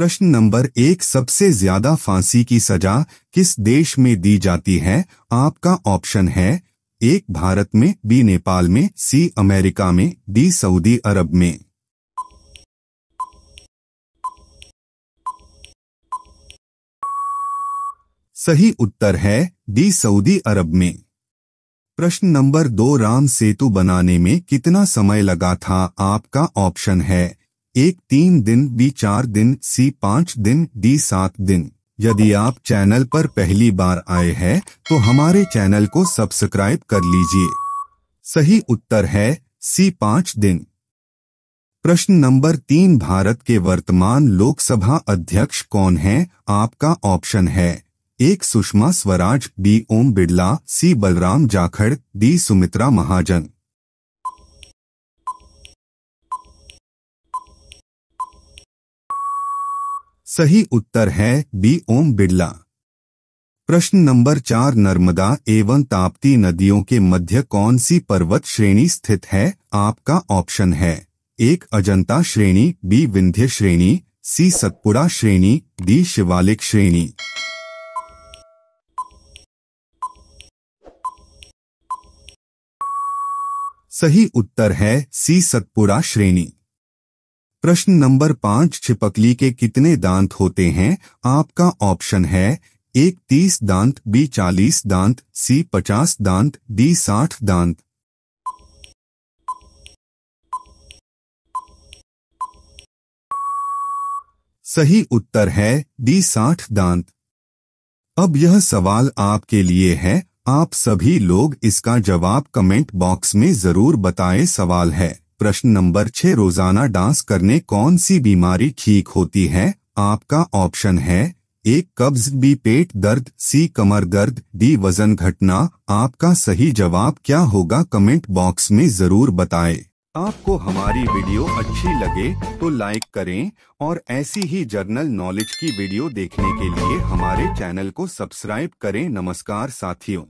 प्रश्न नंबर एक सबसे ज्यादा फांसी की सजा किस देश में दी जाती है आपका ऑप्शन है एक भारत में बी नेपाल में सी अमेरिका में डी सऊदी अरब में सही उत्तर है डी सऊदी अरब में प्रश्न नंबर दो राम सेतु बनाने में कितना समय लगा था आपका ऑप्शन है एक तीन दिन बी चार दिन सी पाँच दिन डी सात दिन यदि आप चैनल पर पहली बार आए हैं तो हमारे चैनल को सब्सक्राइब कर लीजिए सही उत्तर है सी पाँच दिन प्रश्न नंबर तीन भारत के वर्तमान लोकसभा अध्यक्ष कौन हैं? आपका ऑप्शन है एक Sushma Swaraj B Om Birla C Balram Jakhar D Sumitra Mahajan सही उत्तर है बी ओम बिड़ला प्रश्न नंबर चार नर्मदा एवं ताप्ती नदियों के मध्य कौन सी पर्वत श्रेणी स्थित है आपका ऑप्शन है एक अजंता श्रेणी बी विंध्य श्रेणी सी सतपुड़ा श्रेणी डी शिवालिक श्रेणी सही उत्तर है सी सतपुड़ा श्रेणी प्रश्न नंबर पांच छिपकली के कितने दांत होते हैं आपका ऑप्शन है एक तीस दांत बी चालीस दांत सी पचास दांत डी साठ दांत सही उत्तर है डी साठ दांत अब यह सवाल आपके लिए है आप सभी लोग इसका जवाब कमेंट बॉक्स में जरूर बताएं सवाल है प्रश्न नंबर छह रोजाना डांस करने कौन सी बीमारी ठीक होती है आपका ऑप्शन है एक कब्ज बी पेट दर्द सी कमर दर्द डी वजन घटना आपका सही जवाब क्या होगा कमेंट बॉक्स में जरूर बताएं। आपको हमारी वीडियो अच्छी लगे तो लाइक करें और ऐसी ही जर्नल नॉलेज की वीडियो देखने के लिए हमारे चैनल को सब्सक्राइब करें नमस्कार साथियों